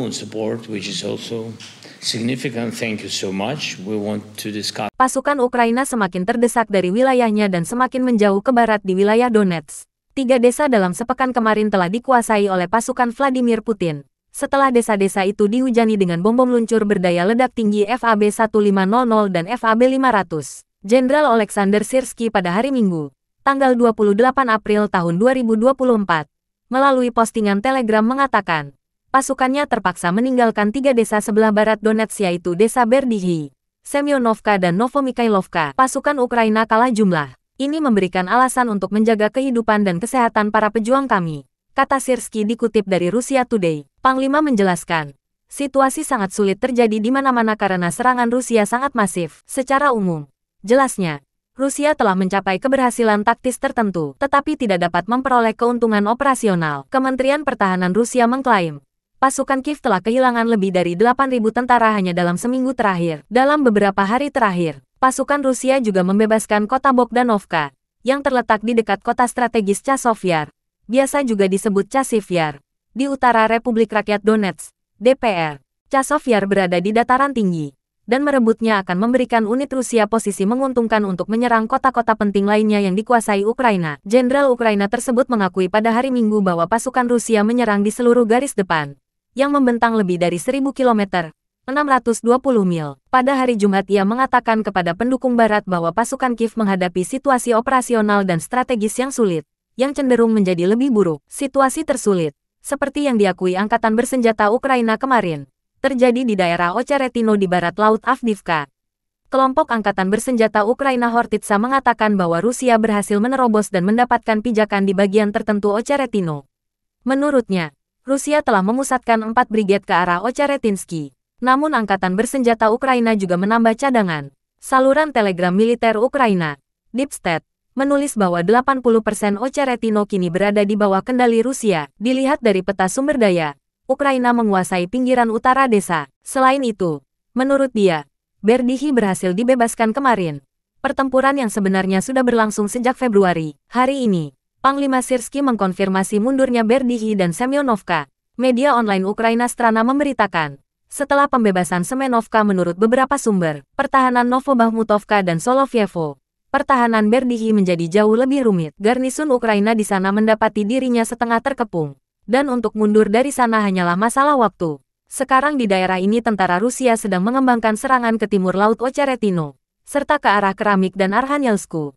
own support, which is also significant. Thank you so much. We want to discuss. Pasukan Ukraina semakin terdesak dari wilayahnya dan semakin menjauh ke barat di wilayah Donetsk. Tiga desa dalam sepekan kemarin telah dikuasai oleh pasukan Vladimir Putin. Setelah desa-desa itu dihujani dengan bom-bom luncur berdaya ledak tinggi FAB 1500 dan FAB 500. Jenderal Alexander Sirski pada hari Minggu, tanggal 28 April tahun 2024, melalui postingan Telegram mengatakan, pasukannya terpaksa meninggalkan tiga desa sebelah barat Donetsk yaitu desa Berdihi, Semyonovka dan Novomikhailovka. Pasukan Ukraina kalah jumlah. Ini memberikan alasan untuk menjaga kehidupan dan kesehatan para pejuang kami, kata Sirski dikutip dari Rusia Today. Panglima menjelaskan, situasi sangat sulit terjadi di mana-mana karena serangan Rusia sangat masif. Secara umum, jelasnya, Rusia telah mencapai keberhasilan taktis tertentu, tetapi tidak dapat memperoleh keuntungan operasional. Kementerian Pertahanan Rusia mengklaim, pasukan Kiev telah kehilangan lebih dari 8.000 tentara hanya dalam seminggu terakhir. Dalam beberapa hari terakhir, pasukan Rusia juga membebaskan kota Bogdanovka, yang terletak di dekat kota strategis Chasovyar, biasa juga disebut Chasivyar, di utara Republik Rakyat Donetsk, DPR. Chasovyar berada di dataran tinggi, dan merebutnya akan memberikan unit Rusia posisi menguntungkan untuk menyerang kota-kota penting lainnya yang dikuasai Ukraina. Jenderal Ukraina tersebut mengakui pada hari Minggu bahwa pasukan Rusia menyerang di seluruh garis depan, yang membentang lebih dari 1000 km, 620 mil. Pada hari Jumat ia mengatakan kepada pendukung Barat bahwa pasukan Kiev menghadapi situasi operasional dan strategis yang sulit, yang cenderung menjadi lebih buruk. Situasi tersulit, seperti yang diakui Angkatan Bersenjata Ukraina kemarin, terjadi di daerah Ocheretino di barat Laut Avdivka. Kelompok Angkatan Bersenjata Ukraina Hortitsa mengatakan bahwa Rusia berhasil menerobos dan mendapatkan pijakan di bagian tertentu Ocheretino. Menurutnya, Rusia telah memusatkan empat brigade ke arah Ocheretinsky, Namun angkatan bersenjata Ukraina juga menambah cadangan. Saluran telegram militer Ukraina, Dipstat, menulis bahwa 80% Ocheretino kini berada di bawah kendali Rusia. Dilihat dari peta sumber daya, Ukraina menguasai pinggiran utara desa. Selain itu, menurut dia, Berdihi berhasil dibebaskan kemarin. Pertempuran yang sebenarnya sudah berlangsung sejak Februari. Hari ini, Panglima Sirski mengkonfirmasi mundurnya Berdihi dan Semyonovka. Media online Ukraina Strana memberitakan, setelah pembebasan Semenovka menurut beberapa sumber, pertahanan Novobahmutovka dan Solovyevo, pertahanan Berdihi menjadi jauh lebih rumit. Garnisun Ukraina di sana mendapati dirinya setengah terkepung, dan untuk mundur dari sana hanyalah masalah waktu. Sekarang di daerah ini tentara Rusia sedang mengembangkan serangan ke timur Laut Ocheretino, serta ke arah Keramik dan Arhanyelsku.